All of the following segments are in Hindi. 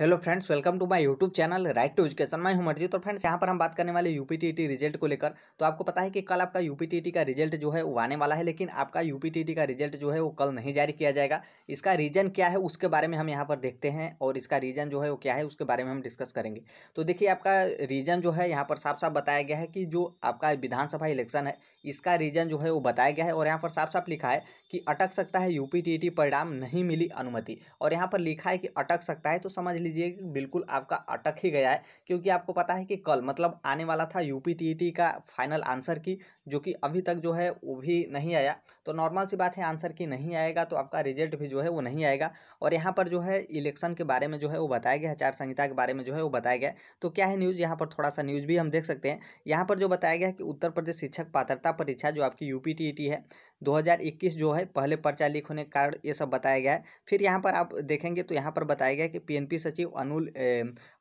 hello friends welcome to my YouTube channel right to education मैं हूं मर्जी तो फ्रेंड्स यहां पर हम बात करने वाले यू रिजल्ट को लेकर तो आपको पता है कि कल आपका यू का रिजल्ट जो है वो आने वाला है लेकिन आपका यू का रिजल्ट जो है वो कल नहीं जारी किया जाएगा इसका रीज़न क्या है उसके बारे में हम यहाँ पर देखते हैं और इसका रीज़न जो है वो क्या है उसके बारे में हम डिस्कस करेंगे तो देखिए आपका रीज़न जो है यहाँ पर साफ साफ बताया गया है कि जो आपका विधानसभा इलेक्शन है इसका रीज़न जो है वो बताया गया है और यहाँ पर साफ साफ लिखा है कि अटक सकता है यू परिणाम नहीं मिली अनुमति और यहाँ पर लिखा है कि अटक सकता है तो समझ लीजिए कि बिल्कुल आपका अटक ही गया है क्योंकि आपको पता है कि कल मतलब आने वाला था यूपी e का फाइनल आंसर की जो कि अभी तक जो है वो भी नहीं आया तो नॉर्मल सी बात है आंसर की नहीं आएगा तो आपका रिजल्ट भी जो है वो नहीं आएगा और यहाँ पर जो है इलेक्शन के बारे में जो है वो बताया गया आचार संहिता के बारे में जो है वो बताया गया तो क्या है न्यूज़ यहाँ पर थोड़ा सा न्यूज़ भी हम देख सकते हैं यहाँ पर जो बताया गया कि उत्तर प्रदेश शिक्षक पात्रता परीक्षा जो आपकी यू e है 2021 जो है पहले पर्चा लीक होने के कारण ये सब बताया गया है फिर यहाँ पर आप देखेंगे तो यहाँ पर बताया गया कि पीएनपी सचिव अनुल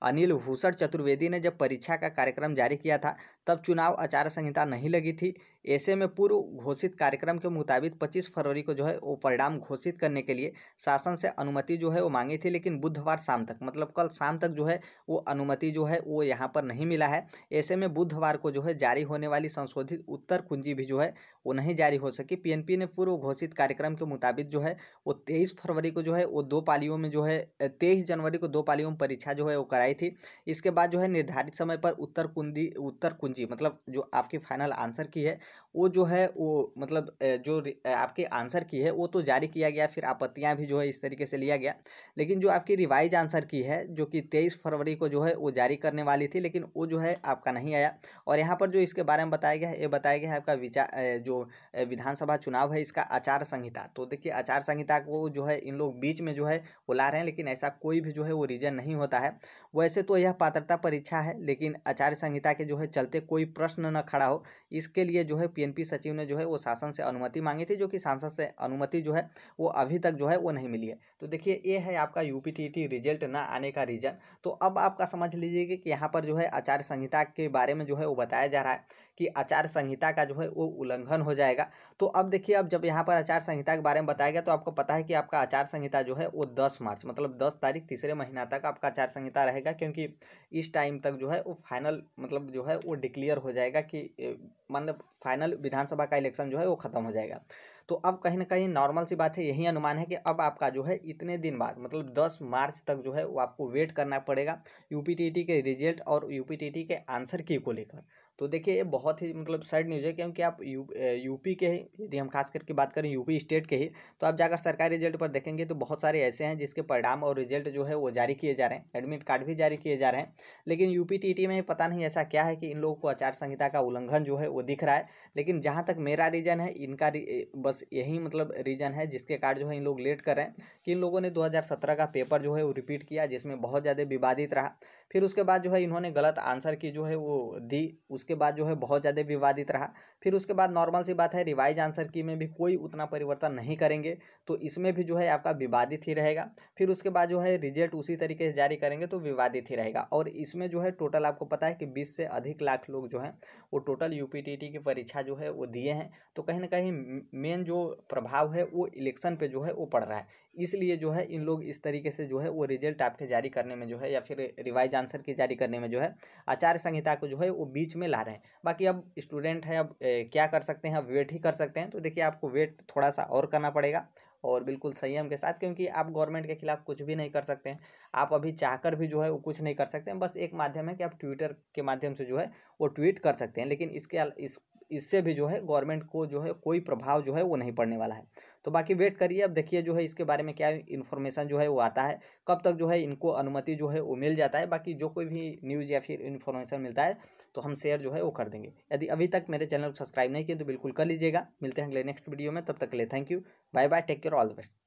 अनिल भूषण चतुर्वेदी ने जब परीक्षा का कार्यक्रम जारी किया था तब चुनाव आचार संहिता नहीं लगी थी ऐसे में पूर्व घोषित कार्यक्रम के मुताबिक 25 फरवरी को जो है वो परिणाम घोषित करने के लिए शासन से अनुमति जो है वो मांगी थी लेकिन बुधवार शाम तक मतलब कल शाम तक जो है वो अनुमति जो है वो यहाँ पर नहीं मिला है ऐसे में बुधवार को जो है जारी होने वाली संशोधित उत्तर कुंजी भी जो है वो नहीं जारी हो सकी पीएनपी ने पूर्व घोषित कार्यक्रम के मुताबिक जो है वो तेईस फरवरी को जो है वो दो पालियों में जो है तेईस जनवरी को दो पालियों में परीक्षा जो है वो कराई थी इसके बाद जो है निर्धारित समय पर उत्तर कुंदी उत्तर कुंजी मतलब जो आपकी फाइनल आंसर की है वो जो है वो मतलब जो आपके आंसर की है वो तो जारी किया गया फिर आपत्तियां भी जो है इस तरीके से लिया गया लेकिन जो आपकी रिवाइज आंसर की है जो कि तेईस फरवरी को जो है वो जारी करने वाली थी लेकिन वो जो है आपका नहीं आया और यहाँ पर जो इसके बारे में बताया गया है ये बताया गया है आपका विचार जो विधानसभा चुनाव है इसका आचार संहिता तो देखिए आचार संहिता को जो है इन लोग बीच में जो है वो ला रहे हैं लेकिन ऐसा कोई भी जो है वो रीजन नहीं होता है वैसे तो यह पात्रता परीक्षा है लेकिन आचार संहिता के जो है चलते कोई प्रश्न न खड़ा हो इसके लिए जो है है पीएनपी सचिव ने जो है वो शासन से अनुमति मांगी थी जो कि सांसद से अनुमति जो है वो अभी तक जो है वो नहीं मिली है तो देखिए ये है आपका यूपीटीटी रिजल्ट ना आने का रीजन तो अब आपका समझ लीजिए कि यहाँ पर जो है आचार्य संहिता के बारे में जो है वो बताया जा रहा है कि आचार संहिता का जो है वो उल्लंघन हो जाएगा तो अब देखिए अब जब यहाँ पर आचार संहिता के बारे में बताया गया तो आपको पता है कि आपका आचार संहिता जो है वो दस मार्च मतलब दस तारीख तीसरे महीना तक आपका आचार संहिता रहेगा क्योंकि इस टाइम तक जो है वो फाइनल मतलब जो है वो डिक्लेयर हो जाएगा कि मतलब फाइनल विधानसभा का इलेक्शन जो है वो खत्म हो जाएगा तो अब कहीं ना कहीं नॉर्मल सी बात है यही अनुमान है कि अब आपका जो है इतने दिन बाद मतलब दस मार्च तक जो है वो आपको वेट करना पड़ेगा यूपीटीटी के रिजल्ट और यूपीटीटी के आंसर की को लेकर तो देखिए ये बहुत ही मतलब सैड न्यूज़ है क्योंकि आप यू यूपी के यदि हम खास करके बात करें यूपी स्टेट के ही तो आप जाकर सरकारी रिजल्ट पर देखेंगे तो बहुत सारे ऐसे हैं जिसके परिणाम और रिजल्ट जो है वो जारी किए जा रहे हैं एडमिट कार्ड भी जारी किए जा रहे हैं लेकिन यूपी टीटी में पता नहीं ऐसा क्या है कि इन लोगों को आचार संहिता का उल्लंघन जो है वो दिख रहा है लेकिन जहाँ तक मेरा रीजन है इनका बस बस यही मतलब रीज़न है जिसके कारण जो है इन लोग लेट कर रहे हैं कि इन लोगों ने 2017 का पेपर जो है वो रिपीट किया जिसमें बहुत ज़्यादा विवादित रहा फिर उसके बाद जो है इन्होंने गलत आंसर की जो है वो दी उसके बाद जो है बहुत ज़्यादा विवादित रहा फिर उसके बाद नॉर्मल सी बात है रिवाइज आंसर की में भी कोई उतना परिवर्तन नहीं करेंगे तो इसमें भी जो है आपका विवादित ही रहेगा फिर उसके बाद जो है रिजल्ट उसी तरीके से जारी करेंगे तो विवादित ही रहेगा और इसमें जो है टोटल आपको पता है कि बीस से अधिक लाख लोग जो हैं वो टोटल यू की परीक्षा जो है वो दिए हैं तो कहीं ना कहीं मेन जो प्रभाव है वो इलेक्शन पर जो है वो पड़ रहा है इसलिए जो है इन लोग इस तरीके से जो है वो रिजल्ट आपके जारी करने में जो है या फिर रिवाइज आंसर के जारी करने में जो है आचार्य संहिता को जो है वो बीच में ला रहे हैं बाकी अब स्टूडेंट है अब ए, क्या कर सकते हैं अब वेट ही कर सकते हैं तो देखिए आपको वेट थोड़ा सा और करना पड़ेगा और बिल्कुल संयम के साथ क्योंकि आप गवर्नमेंट के खिलाफ कुछ भी नहीं कर सकते हैं आप अभी चाहकर भी जो है वो कुछ नहीं कर सकते हैं बस एक माध्यम है कि आप ट्विटर के माध्यम से जो है वो ट्वीट कर सकते हैं लेकिन इसके इस इससे भी जो है गवर्नमेंट को जो है कोई प्रभाव जो है वो नहीं पड़ने वाला है तो बाकी वेट करिए अब देखिए जो है इसके बारे में क्या इन्फॉर्मेशन जो है वो आता है कब तक जो है इनको अनुमति जो है वो मिल जाता है बाकी जो कोई भी न्यूज़ या फिर इन्फॉर्मेशन मिलता है तो हम शेयर जो है वो कर देंगे यदि अभी तक मेरे चैनल को सब्सक्राइब नहीं किए तो बिल्कुल कर लीजिएगा मिलते हैं अगले नेक्स्ट वीडियो में तब तक के लिए thank you bye bye take care all the best